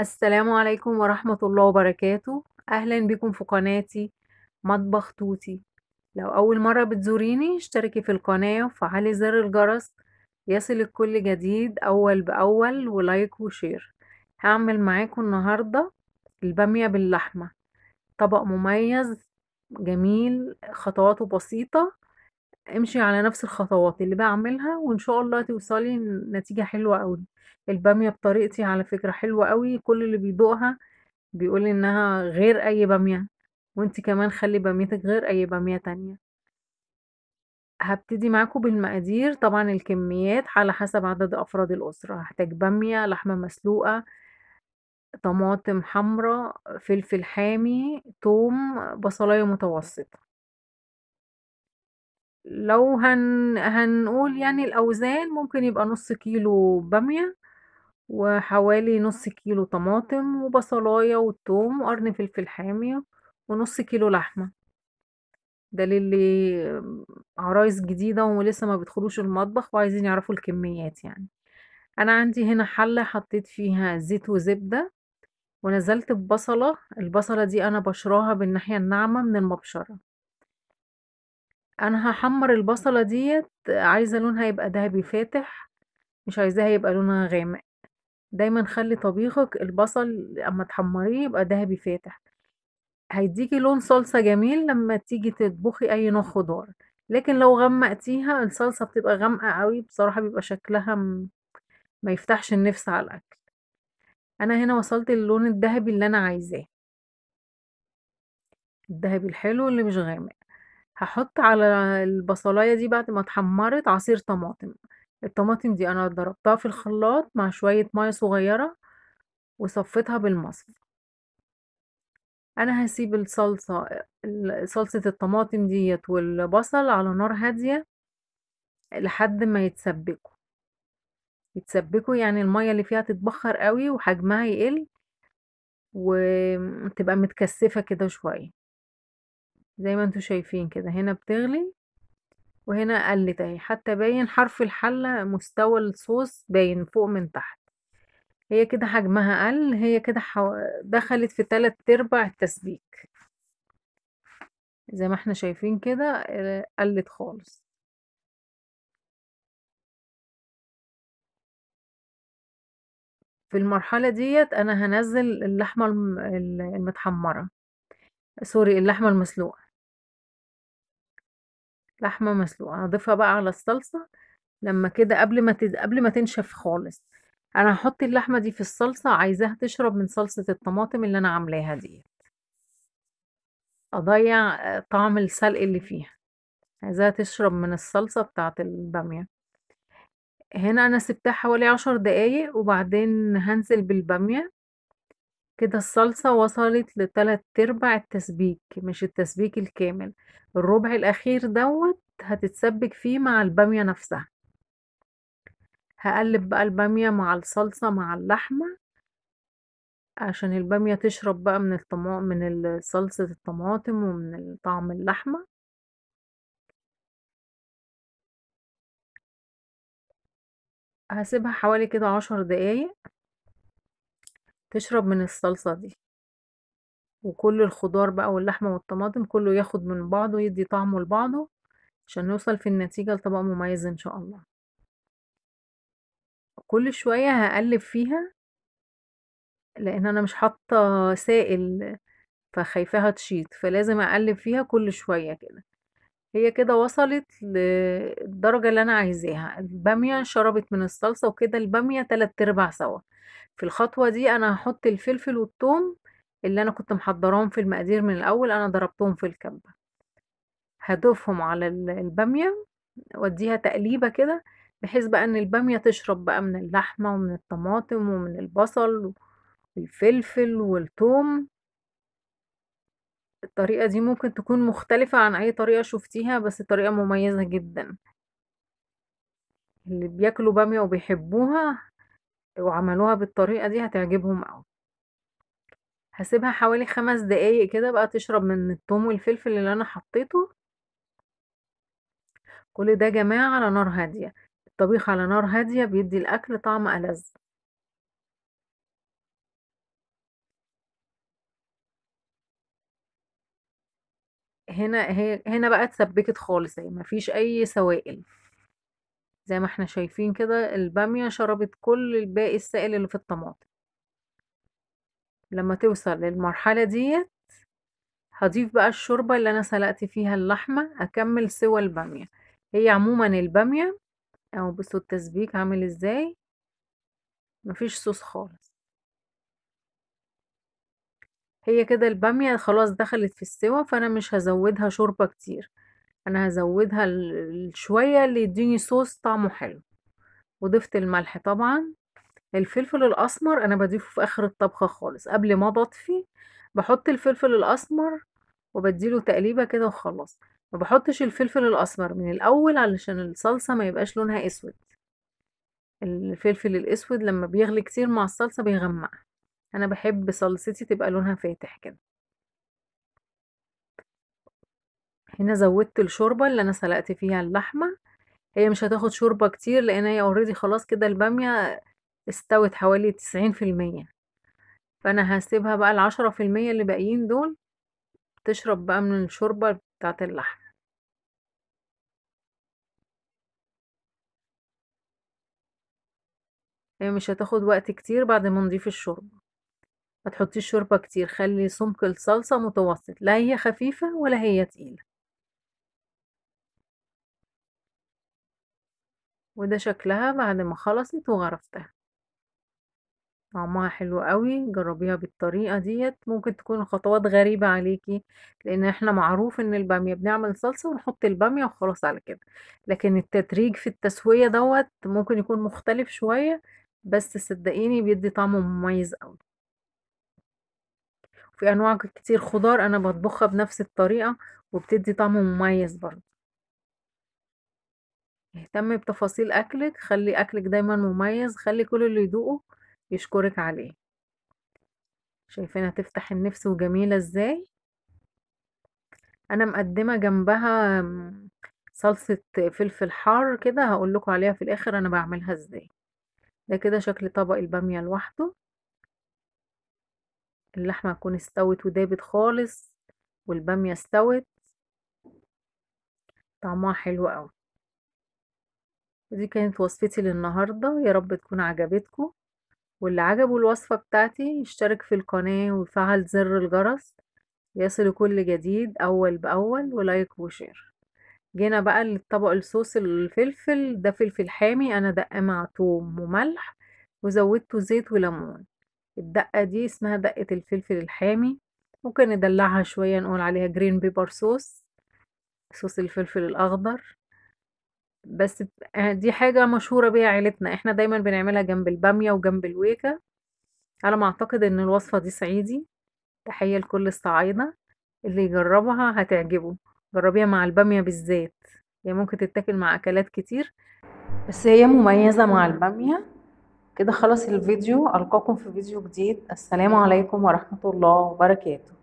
السلام عليكم ورحمة الله وبركاته أهلا بكم في قناتي مطبخ توتي لو أول مرة بتزوريني اشتركي في القناة وفعلي زر الجرس يصلك كل جديد أول بأول ولايك وشير هعمل معاكم النهاردة البامية باللحمة طبق مميز جميل خطواته بسيطة امشي على نفس الخطوات اللي بعملها وإن شاء الله توصلي نتيجة حلوة أوي. البامية بطريقتي على فكرة حلوة أوي، كل اللي بيدوقها بيقول إنها غير أي بامية، وأنتِ كمان خلّي باميتِك غير أي بامية تانية. هبتدي معاكم بالمقادير، طبعًا الكميات على حسب عدد أفراد الأسرة، هحتاج بامية، لحمة مسلوقة، طماطم حمرا، فلفل حامي، توم، بصلاية متوسطة. لو هن... هنقول يعني الأوزان ممكن يبقى نص كيلو بامية وحوالي نص كيلو طماطم وبصلاية والثوم وقرن فلفل حامي ونص كيلو لحمة ده للي آه، عرايس جديدة ولسه ما بيدخلوش المطبخ وعايزين يعرفوا الكميات يعني أنا عندي هنا حلة حطيت فيها زيت وزبدة ونزلت ببصلة البصلة دي أنا بشراها بالناحية الناعمة من المبشرة أنا هحمر البصلة ديت عايزة لونها يبقى دهبي فاتح، مش عايزاها يبقى لونها غامق، دايمًا خلّي طبيخِك البصل أمّا تحمّريه يبقى دهبي فاتح، هيديكي لون صلصة جميل لمّا تيجي تطبخي أي نوع خضار، لكن لو غمّقتيها الصلصة بتبقى غامقة أوي بصراحة بيبقى شكلها م ما يفتحش النِّفس على الأكل، أنا هنا وصلت للون الدهبي اللي أنا عايزاه. الدهبي الحلو اللي مش غامق. هحط على البصلاية دي بعد ما اتحمرت عصير طماطم الطماطم دي أنا ضربتها في الخلاط مع شوية مية صغيرة وصفيتها بالمصفى أنا هسيب الصلصة صلصة الطماطم ديت والبصل على نار هادية لحد ما يتسبكوا يتسبكوا يعني المية اللي فيها تتبخر قوي وحجمها يقل وتبقى متكثفة كده شوية زي ما انتوا شايفين كده هنا بتغلي وهنا قلت اهي حتى باين حرف الحلة مستوى الصوص باين فوق من تحت هي كده حجمها قل هي كده حو... دخلت في تلات ارباع التسبيك زي ما احنا شايفين كده آه، قلت خالص في المرحلة ديت انا هنزل اللحمة المتحمرة سوري اللحمة المسلوقة لحمة مسلوقة هضيفها بقى على الصلصة لما كده قبل ما تد... قبل ما تنشف خالص انا هحط اللحمة دي في الصلصة عايزاها تشرب من صلصة الطماطم اللي انا عاملاها دي اضيع آه، طعم السلق اللي فيها عايزاها تشرب من الصلصة بتاعة البامية هنا انا سبتها حوالي عشر دقايق وبعدين هنزل بالبامية كده الصلصة وصلت لتلات أرباع التسبيك مش التسبيك الكامل الربع الأخير دوت هتتسبك فيه مع البامية نفسها هقلب بقى البامية مع الصلصة مع اللحمة عشان البامية تشرب بقى من الطما من صلصة الطماطم ومن طعم اللحمة هسيبها حوالي كده عشر دقايق تشرب من الصلصة دي وكل الخضار بقى واللحمة والطماطم كله ياخد من بعضه ويدي طعمه لبعضه عشان نوصل في النتيجة لطبق مميز ان شاء الله كل شوية هقلب فيها لان انا مش حاطة سائل فخايفاها تشيط فلازم اقلب فيها كل شوية كده هي كده وصلت للدرجة اللي انا عايزاها البامية شربت من الصلصة وكده البامية تلات ارباع سوا في الخطوة دي انا هحط الفلفل والثوم اللي انا كنت محضراهم في المقادير من الاول انا ضربتهم في الكبة هضيفهم على البامية واديها تقليبة كده بحيث بقى ان البامية تشرب بقى من اللحمة ومن الطماطم ومن البصل والفلفل والثوم الطريقة دي ممكن تكون مختلفة عن أي طريقة شفتيها بس طريقة مميزة جدا اللي بياكلوا بامية وبيحبوها وعملوها بالطريقة دي هتعجبهم أوي هسيبها حوالي خمس دقايق كده بقى تشرب من التوم والفلفل اللي انا حطيته كل ده يا جماعة على نار هادية الطبيخ على نار هادية بيدي الأكل طعم ألذ هنا هنا بقى اتسبكت خالص اهي يعني مفيش أي سوائل زي ما احنا شايفين كده البامية شربت كل الباقي السائل اللي في الطماطم لما توصل للمرحلة ديت هضيف بقى الشوربة اللي انا سلقت فيها اللحمة اكمل سوى البامية هي عموما البامية او بصوا التسبيك عامل ازاي مفيش صوص خالص هي كده البامية خلاص دخلت في السوا فانا مش هزودها شوربة كتير انا هزودها شوية اللي يديني صوص طعمه حلو وضفت الملح طبعا الفلفل الاسمر انا بضيفه في اخر الطبخة خالص قبل ما بطفي بحط الفلفل الاسمر وبديله تقليبة كده وخلاص ما بحطش الفلفل الاسمر من الاول علشان الصلصة ما يبقاش لونها اسود الفلفل الاسود لما بيغلي كتير مع الصلصة بيغمق انا بحب صلصتي تبقى لونها فاتح كده هنا زودت الشوربة اللي انا سلقت فيها اللحمة هي مش هتاخد شوربة كتير لان هي اوريدي خلاص كده البامية استوت حوالي تسعين في المية فانا هسيبها بقى العشرة في المية اللي باقيين دول تشرب بقى من الشوربة بتاعت اللحمة هي مش هتاخد وقت كتير بعد ما نضيف الشوربة ما تحطيش شوربة كتير خلي سمك الصلصة متوسط لا هي خفيفة ولا هي تقيلة وده شكلها بعد ما خلصت وغرفتها طعمها حلو قوي جربيها بالطريقة ديت ممكن تكون خطوات غريبة عليكي لان احنا معروف ان البامية بنعمل صلصة ونحط البامية وخلاص على كده لكن التدريج في التسوية دوت ممكن يكون مختلف شوية بس صدقيني بيدي طعم مميز قوي في انواع كتير خضار انا بطبخها بنفس الطريقة وبتدي طعم مميز برضه اهتمي بتفاصيل أكلِك، خلّي أكلِك دايمًا مميز، خلّي كل اللي يدوقه يشكرِك عليه. شايفينها تفتح النِفس وجميلة إزاي؟ أنا مقدّمة جنبها صلصة فلفل حار كده هقول لكم عليها في الآخر أنا بعملها إزاي. ده كده شكل طبق البامية لوحده. اللحمة هتكون استوت ودابت خالص، والبامية استوت. طعمها حلو أوي. دي كانت وصفتي للنهاردة يا رب تكون عجبتكم واللي عجبه الوصفة بتاعتي يشترك في القناة ويفعل زر الجرس يصل كل جديد أول بأول ولايك وشير جينا بقى للطبق الصوص الفلفل ده فلفل حامي أنا دقة مع توم وملح وزودته زيت وليمون الدقة دي اسمها دقة الفلفل الحامي ممكن ندلعها شوية نقول عليها جرين بيبر صوص صوص الفلفل الأخضر بس آه، دي حاجة مشهورة بيها عيلتنا، إحنا دايمًا بنعملها جنب البامية وجنب الويكة، على ما أعتقد إن الوصفة دي صعيدي، تحية لكل الصعايدة، اللي يجربها هتعجبه، جربيها مع البامية بالذات، هي ممكن تتاكل مع أكلات كتير بس هي مميزة مع البامية، كده خلص الفيديو، ألقاكم في فيديو جديد، السلام عليكم ورحمة الله وبركاته.